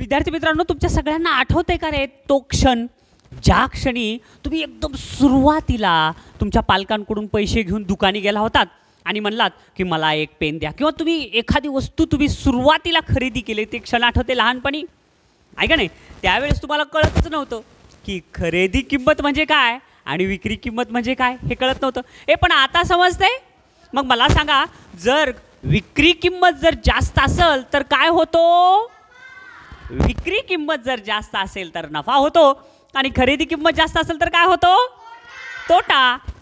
विद्यार्थी मित्रांनो तुमच्या सगळ्यांना आठवते का रे तो क्षण ज्या क्षणी तुम्ही एकदम सुरुवातीला तुमच्या पालकांकडून पैसे घेऊन दुकानी गेला होतात आणि म्हणलात की मला एक पेन द्या किंवा तुम्ही एखादी वस्तू तुम्ही सुरुवातीला खरेदी केली ते क्षण आठवते लहानपणी ऐका नाही त्यावेळेस तुम्हाला कळतच नव्हतं की खरेदी किंमत म्हणजे काय आणि विक्री किंमत म्हणजे काय हे कळत नव्हतं हे पण आता समजते मग मला सांगा जर विक्री किंमत जर जास्त असेल तर काय होतो विक्री किंमत जर जास्त असेल तर नफा होतो आणि खरेदी किंमत जास्त असेल तर काय होतो तोटा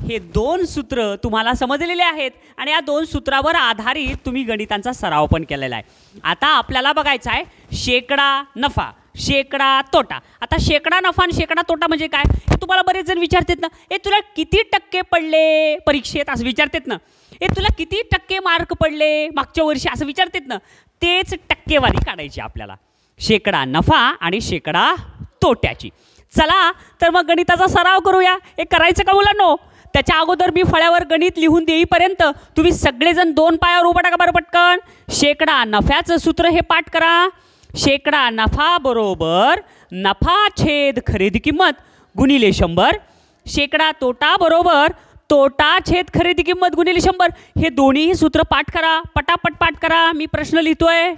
हे दोन सूत्र तुम्हाला समजलेले आहेत आणि या दोन सूत्रावर आधारित तुम्ही गणितांचा सराव पण केलेला आहे आता आपल्याला बघायचा आहे शेकडा नफा शेकडा तोटा आता शेकडा नफा आणि शेकडा तोटा म्हणजे काय हे तुम्हाला बरेच जण विचारतात ना हे तुला किती टक्के पडले परीक्षेत असं विचारतात ना हे तुला किती टक्के मार्क पडले मागच्या वर्षी असं विचारतात ना तेच टक्केवारी काढायची आपल्याला शेकडा नफा आणि शेकडा तोट्याची चला तर मग गणिताचा सराव करूया हे करायचं का मुलांनो त्याच्या अगोदर मी फळ्यावर गणित लिहून देईपर्यंत तुम्ही सगळेजण दोन पायावर उभा टाका बरं पटकन शेकडा नफ्याचं सूत्र हे पाठ करा शेकडा नफा बरोबर नफा छेद खरेदी किंमत गुणिले शंभर शेकडा तोटा बरोबर तोटा छेद खरेदी किंमत गुणिले शंभर हे दोन्हीही सूत्र पाठ करा पटापट पाठ करा मी प्रश्न लिहितोय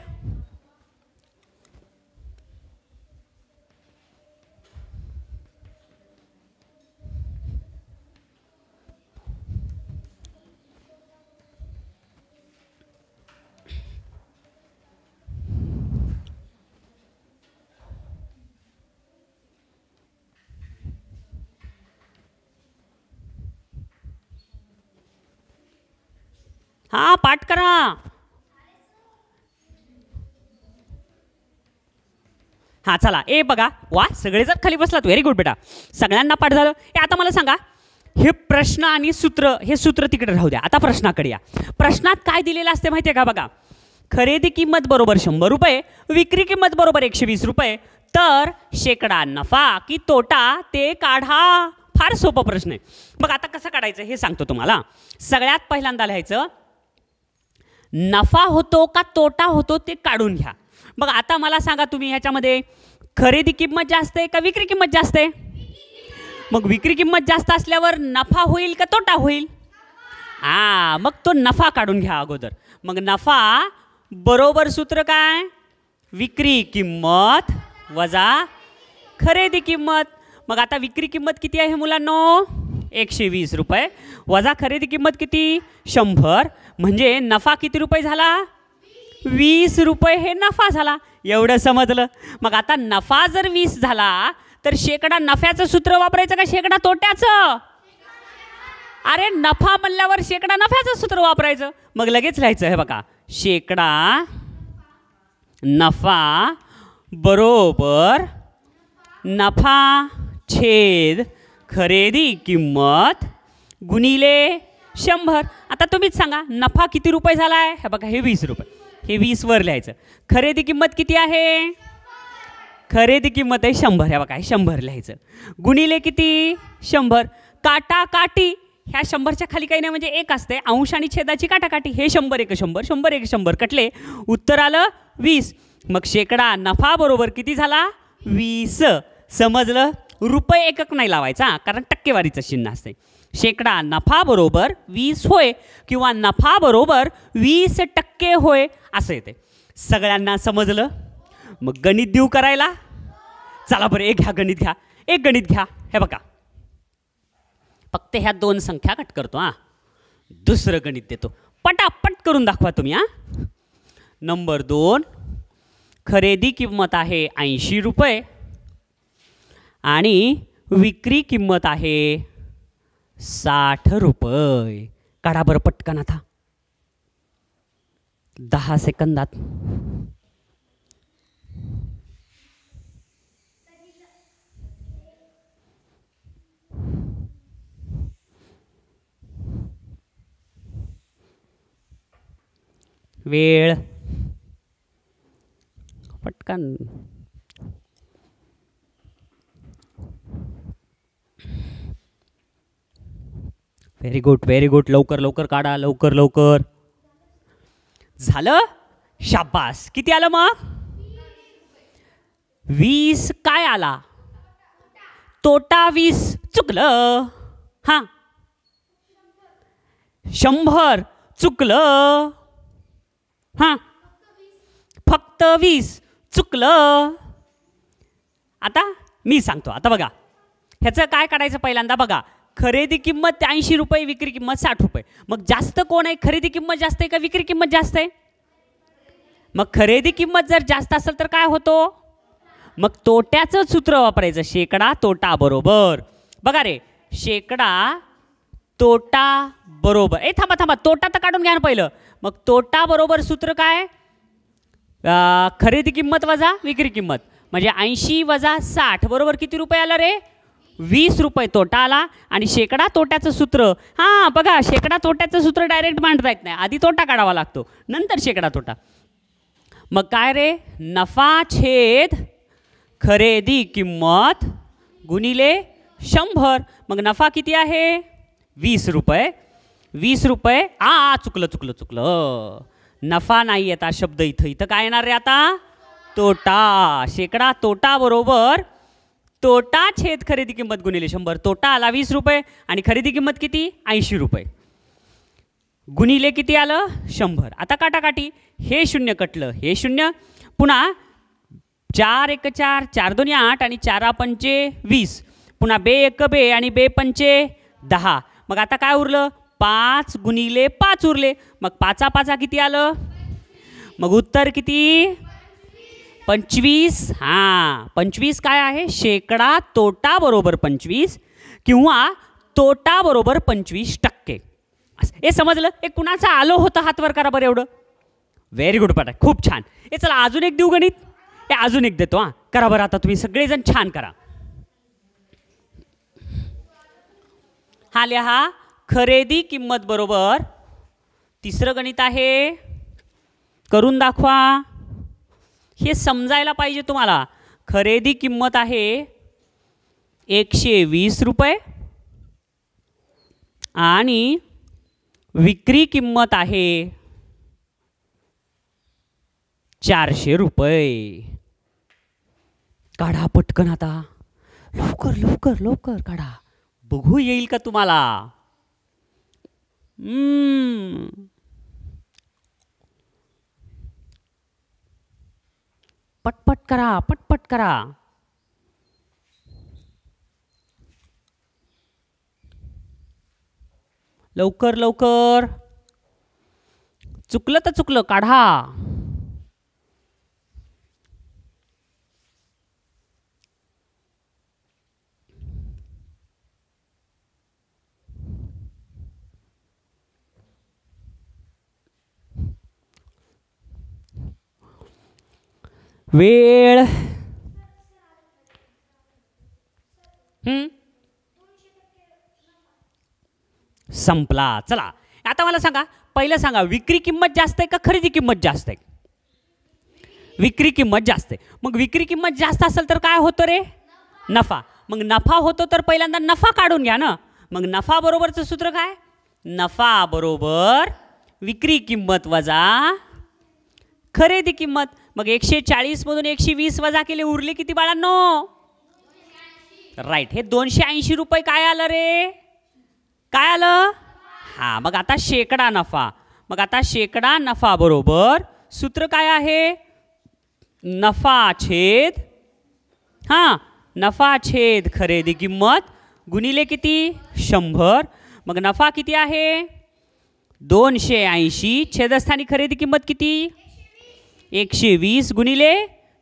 हा पाठ करा हा चला ए बघा वा सगळेजण खाली बसलात व्हेरी गुड बेटा सगळ्यांना पाठ झालं हे आता मला सांगा हे प्रश्न आणि सूत्र हे सूत्र तिकडे राहू द्या आता प्रश्नाकडे या प्रश्नात काय दिलेलं असते माहितीये का बघा खरेदी किंमत बरोबर शंभर रुपये विक्री किंमत बरोबर एकशे वीस रुपये तर शेकडा नफा की तोटा ते काढा फार सोपं प्रश्न आहे मग आता कसं काढायचं हे सांगतो तुम्हाला सगळ्यात पहिल्यांदा लिहायचं नफा होतो का तोटा होतो ते काढून घ्या मग आता मला सांगा तुम्ही ह्याच्यामध्ये खरेदी किंमत जास्त आहे का विक्री किंमत जास्त आहे मग विक्री किंमत जास्त असल्यावर नफा होईल का तोटा होईल हां मग तो नफा काढून घ्या अगोदर मग नफा बरोबर सूत्र काय विक्री किंमत वजा खरेदी किंमत मग आता विक्री किंमत किती आहे मुलांनो एकशे वीस रुपये वजा खरेदी किंमत किती शंभर म्हणजे नफा किती रुपये झाला वीस रुपये हे नफा झाला एवढं समजलं मग आता नफा जर वीस झाला तर शेकडा नफ्याचं सूत्र वापरायचं का शेकडा तोट्याचं अरे नफा म्हणल्यावर शेकडा नफ्याचं सूत्र वापरायचं मग लगेच लिहायचं हे बघा शेकडा नफा बरोबर नफा छेद खरेदी किंमत गुणिले शंभर आता तुम्हीच सांगा नफा किती रुपये झाला आहे हे बघा हे वीस रुपये हे वर लिहायचं खरेदी किंमत किती आहे खरेदी किंमत आहे शंभर ह्या बघा हे शंभर लिहायचं गुणिले किती शंभर काटा काटी ह्या शंभरच्या खाली काही नाही म्हणजे एक असते अंश आणि छेदाची काटाकाटी हे शंभर एक शंभर शंभर एक शंभर कटले उत्तर आलं वीस मग शेकडा नफा बरोबर किती झाला वीस समजलं रुपये एकक नाही लावायचा कारण टक्केवारीचं चिन्ह असते शेकडा नफाबरोबर वीस होय किंवा नफाबरोबर वीस टक्के होय असं येते सगळ्यांना समजलं मग गणित देऊ करायला चला बरं एक घ्या गणित घ्या एक गणित घ्या हे बघा फक्त ह्या दोन संख्या कट करतो हा दुसरं गणित देतो पटापट करून दाखवा तुम्ही हा नंबर दोन खरेदी किंमत आहे ऐंशी रुपये आणि विक्री किंमत आहे साठ रुपये काढा पटकन आता दहा सेकंदात वेळ पटकन व्हेरी गुड व्हेरी गुड लवकर लवकर काढा लवकर लवकर झालं शाबास किती आलं मग वीस काय आला तोटा वीस चुकलं हां शंभर चुकलं हां फक्त वीस चुकलं आता मी सांगतो आता बघा ह्याचं काय काढायचं पहिल्यांदा बघा खरेदी किंमत ऐंशी रुपये विक्री किंमत साठ रुपये मग जास्त कोण आहे खरेदी किंमत जास्त आहे का विक्री किंमत जास्त आहे मग खरेदी किंमत जर जास्त असेल तर काय होतो मग तोट्याचं सूत्र वापरायचं शेकडा तोटा बरोबर बघा रे शेकडा तोटा बरोबर ए थांबा थांबा तोटा तर काढून घ्या ना पहिलं मग तोटा बरोबर सूत्र काय खरेदी किंमत वजा विक्री किंमत म्हणजे ऐंशी वजा साठ बरोबर किती रुपये आला रे वीस रुपये तोटा आला आणि शेकडा तोट्याचं सूत्र हां बघा शेकडा तोट्याचं सूत्र डायरेक्ट मांडता येत नाही आधी तोटा काढावा लागतो नंतर शेकडा तोटा मग काय रे नफा छेद खरेदी किंमत गुणिले शंभर मग नफा किती आहे वीस रुपये वीस रुपये आ चुकलं चुकलं चुकलं नफा नाही येत शब्द इथं इथं काय येणार रे आता तोटा शेकडा तोटा बरोबर तोटा छेद खरेदी किंमत गुणिले शंभर तोटा आला वीस रुपये आणि खरेदी किंमत किती ऐंशी रुपये गुणिले किती आलं शंभर आता काटाकाटी हे शून्य कटलं हे शून्य पुन्हा चार एक चार चार दोन्ही आठ आणि चारा पंचे वीस पुन्हा बे एक बे आणि बे पंचे दहा मग आता काय उरलं पाच गुणिले पाच उरले मग पाचा पाचा किती आलं मग उत्तर किती पंचवीस हां पंचवीस काय आहे शेकडा तोटा बरोबर पंचवीस किंवा तोटा बरोबर पंचवीस टक्के हे समजलं हे कुणाचं आलो होतं हातवर करा बरं एवढं व्हेरी गुड पाठ खूप छान हे चला अजून एक देऊ गणित हे अजून एक देतो हां करा बरं आता तुम्ही सगळेजण छान करा हा लिहा खरेदी किंमत बरोबर तिसरं गणित आहे करून दाखवा हे समजायला पाहिजे तुम्हाला खरेदी किंमत आहे एकशे वीस रुपये आणि विक्री किंमत आहे चारशे रुपये काढा पटकन आता लवकर लवकर लवकर काढा बघू येईल का तुम्हाला करा पटपट करा लवकर लवकर चुकलं तर चुकलं काढा वेळ संपला चला आता मला सांगा पहिलं सांगा विक्री किंमत जास्त आहे का खरेदी किंमत जास्त आहे विक्री किंमत जास्त आहे मग विक्री किंमत जास्त असेल तर काय होतं रे नफा मग नफा होतो तर पहिल्यांदा नफा काढून घ्या ना मग नफा बरोबरचं सूत्र काय नफा बरोबर विक्री किंमत वजा खरेदी किंमत मग एकशे चाळीसमधून एकशे वीस वजा केले उरले किती बाळांनो राईट हे दोनशे ऐंशी रुपये काय आलं रे काय आलं हां मग आता शेकडा नफा मग आता शेकडा नफा बरोबर सूत्र काय आहे नफा छेद हां नफा छेद खरेदी किंमत गुणिले किती शंभर मग नफा किती आहे दोनशे ऐंशी छेदस्थानी खरेदी किंमत किती एकशे वीस गुणिले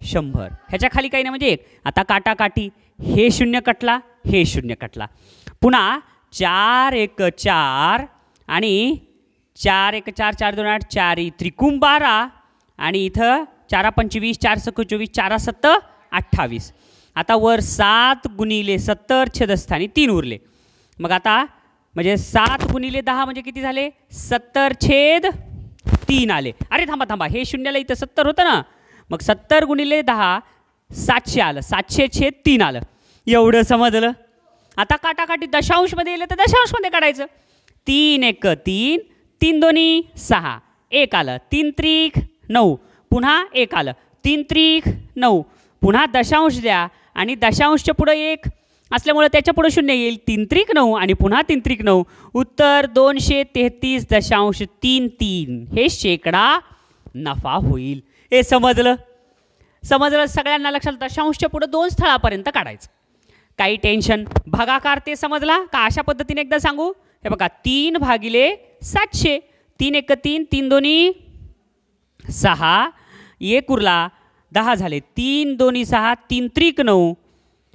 शंभर ह्याच्या खाली काही नाही म्हणजे एक आता काटाकाटी हे शून्य कटला हे शून्य कटला पुन्हा चार एक चार आणि चार एक चार चार दोन आठ चार त्रिकुम बारा आणि इथं चारा पंचवीस चार सक चोवीस चारा सत्त अठ्ठावीस आता वर सात गुणिले सत्तर छेदस्थानी तीन उरले मग आता म्हणजे सात गुणिले दहा म्हणजे किती झाले सत्तर छेद तीन आले अरे थांबा थांबा हे शून्याला इथं सत्तर होतं ना मग सत्तर गुणिले दहा सातशे आलं सातशे छेद तीन आलं एवढं समजलं आता काटाकाटी दशांशमध्ये येलं तर दशांशमध्ये काढायचं तीन एक तीन तीन दोन्ही सहा एक आलं तीन त्रिक नऊ पुन्हा एक आलं तीन त्रिक नऊ पुन्हा दशांश द्या आणि दशांशच्या पुढं एक असल्यामुळे पुढे शून्य येईल तीन त्रिक नऊ आणि पुन्हा तीन त्रिक नऊ उत्तर दोनशे तेहतीस दशांश तीन तीन हे शेकडा नफा होईल हे समजलं समजलं सगळ्यांना लक्षात दशांशच्या पुढं दोन स्थळापर्यंत काढायचं काही टेन्शन भागाकार ते समजला का अशा पद्धतीने एकदा सांगू हे बघा तीन भागिले सातशे तीन एक तीन तीन दोन्ही सहा एक उरला दहा झाले तीन दोन्ही सहा तीन त्रिक नऊ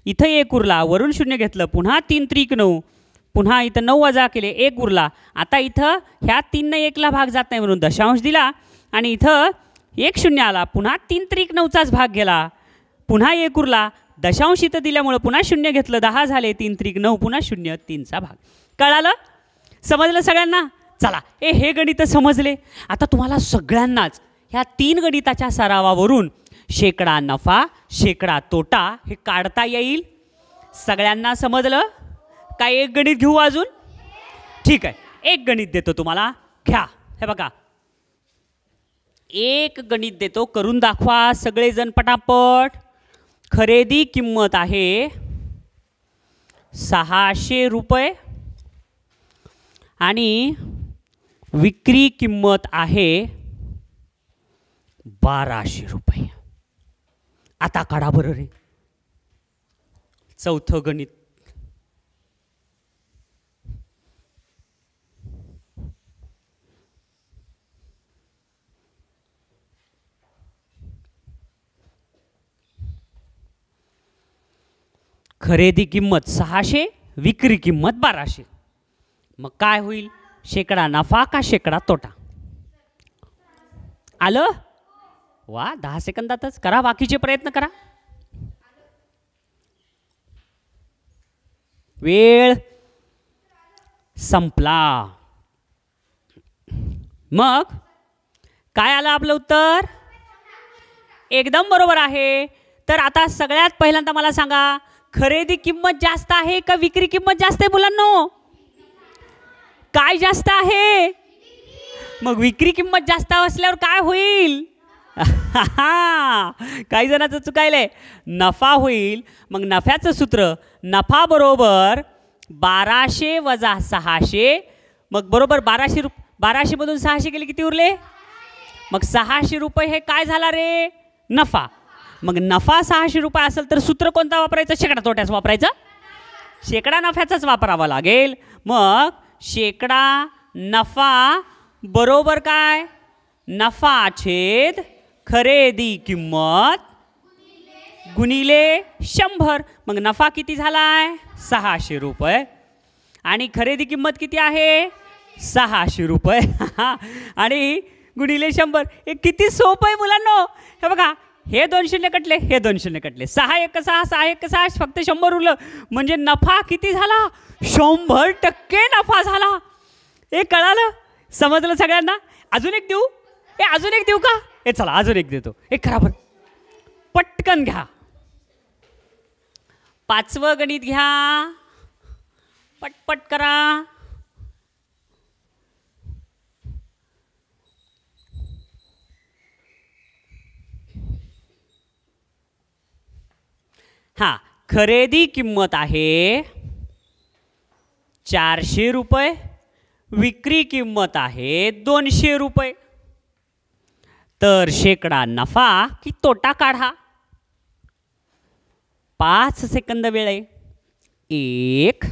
इथं एक उरला वरून शून्य घेतलं पुन्हा तीन त्रिक नऊ पुन्हा इथं नऊ वजा केले एक उरला आता इथं ह्या तीननं एकला भाग जात नाही म्हणून दशांश दिला आणि इथं एक शून्य आला पुन्हा तीन त्रिक नऊचाच भाग गेला पुन्हा एक उरला दशांश इथं दिल्यामुळं पुन्हा शून्य घेतलं दहा झाले तीन त्रिक नऊ पुन्हा शून्य तीनचा भाग कळालं समजलं सगळ्यांना चला ए हे गणित समजले आता तुम्हाला सगळ्यांनाच ह्या तीन गणिताच्या सरावावरून शेकडा नफा शेकडा तोटा हे काढता येईल सगळ्यांना समजलं काय एक गणित घेऊ अजून ठीक आहे एक गणित देतो तुम्हाला घ्या हे बघा एक गणित देतो करून दाखवा सगळेजण पटापट खरेदी किंमत आहे सहाशे रुपये आणि विक्री किंमत आहे बाराशे रुपये आता काढा बरं रे चौथं गणित खरेदी किंमत सहाशे विक्री किंमत बाराशे मग काय होईल शेकडा नफा का शेकडा तोटा आलं वा दहा सेकंदातच करा बाकीचे प्रयत्न करा वेळ संपला मग काय आलं आपलं उत्तर एकदम बरोबर आहे तर आता सगळ्यात पहिल्यांदा मला सांगा खरेदी किंमत जास्त आहे का विक्री किंमत जास्त आहे मुलांनो काय जास्त आहे मग विक्री किंमत जास्त असल्यावर काय होईल काही जणांचं आहे नफा होईल मग नफ्याचं सूत्र नफा बरोबर बाराशे वजा सहाशे मग बरोबर बाराशे रुप बाराशेमधून सहाशे गेले किती उरले मग सहाशे रुपये हे काय झाला रे नफा मग नफा सहाशे रुपये असेल तर सूत्र कोणता वापरायचं शेकडा तोट्याच वापरायचं शेकडा नफ्याचाच वापरावा लागेल मग शेकडा नफा बरोबर काय नफा छेद खरेदी किंमत गुणिले शंभर मग नफा किती झाला आहे सहाशे रुपये आणि खरेदी किंमत किती आहे सहाशे रुपये आणि गुणिले शंभर हे किती सोपं आहे मुलांनो हे बघा हे दोन शून्य कटले हे दोन शून्य कटले सहा एक सहा सहा एक सहा फक्त शंभर उरलं म्हणजे नफा किती झाला शंभर टक्के नफा झाला हे कळालं समजलं सगळ्यांना अजून एक देऊ हे अजून एक देऊ का हे चला अजून एक देतो एक खराब पटकन घ्या पाचवं गणित घ्या पटपट करा हा खरेदी किंमत आहे चारशे रुपये विक्री किंमत आहे दोनशे रुपये तर शेकडा नफा की तोटा काढा पाच सेकंद वेळ आहे एक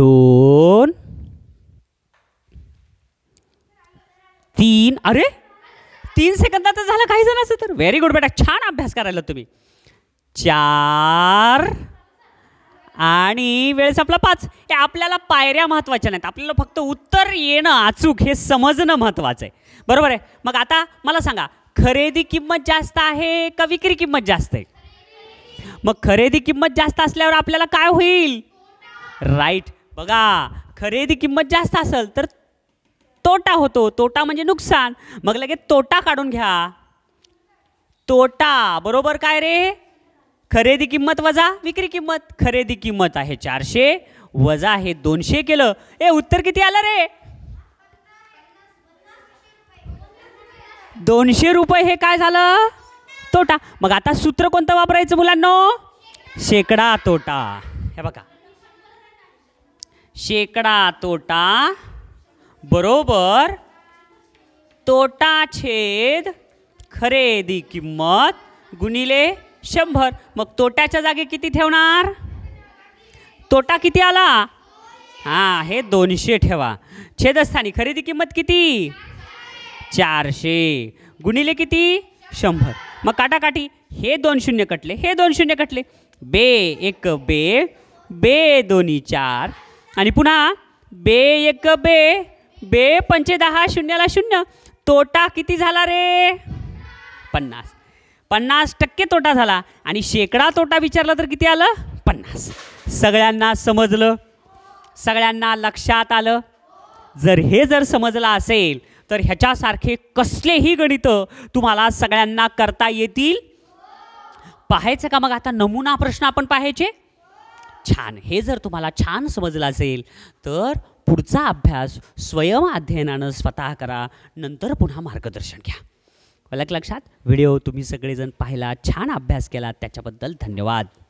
दोन तीन अरे तीन सेकंदात झालं काही जण असं तर व्हेरी गुड बेटा छान अभ्यास करायला तुम्ही चार आणि वेळ आपला पाच हे आपल्याला पायऱ्या महत्त्वाच्या नाहीत आपल्याला फक्त उत्तर येणं अचूक हे समजणं महत्त्वाचं आहे बरोबर आहे मग आता मला सांगा खरेदी किंमत जास्त आहे का विक्री किंमत जास्त आहे मग खरेदी किंमत जास्त असल्यावर आपल्याला काय होईल राईट बघा खरेदी किंमत जास्त असेल तर तोटा होतो तोटा म्हणजे नुकसान मग लगेच तोटा काढून घ्या तोटा बरोबर काय रे खरेदी किंमत वजा विक्री किंमत खरेदी किंमत आहे चारशे वजा आहे दोनशे केलं ए उत्तर किती आलं रे दोनशे रुपये हे काय झालं तोटा मग आता सूत्र कोणतं वापरायचं मुलांना शेकडा तोटा हे बघा शेकडा तोटा बरोबर तोटा छेद खरेदी किंमत गुणिले शंभर मग तोट्याच्या जागी किती ठेवणार तोटा किती आला हां हे दोनशे ठेवा छेदस्थानी खरेदी किंमत किती चारशे गुणिले किती शंभर मग काटाकाठी हे दोन शून्य कटले हे दोन शून्य कटले बे एक बे बे दोन्ही चार आणि पुन्हा बे एक बे बे पंचे दहा शून्याला शून्य तोटा किती झाला रे पन्नास पन्नास टक्के तोटा झाला आणि शेकडा तोटा विचारला तर किती आलं पन्नास सगळ्यांना समजलं सगळ्यांना लक्षात आलं जर हे जर समजलं असेल तर ह्याच्यासारखे कसलेही गणितं तुम्हाला सगळ्यांना करता येतील पाहायचं का मग आता नमुना प्रश्न आपण पाहायचे छान हे जर तुम्हाला छान समजलं असेल तर पुढचा अभ्यास स्वयं अध्ययनानं स्वतः करा नंतर पुन्हा मार्गदर्शन घ्या वलक लक्षात व्हिडिओ तुम्ही सगळेजण पाहिला छान अभ्यास केला त्याच्याबद्दल धन्यवाद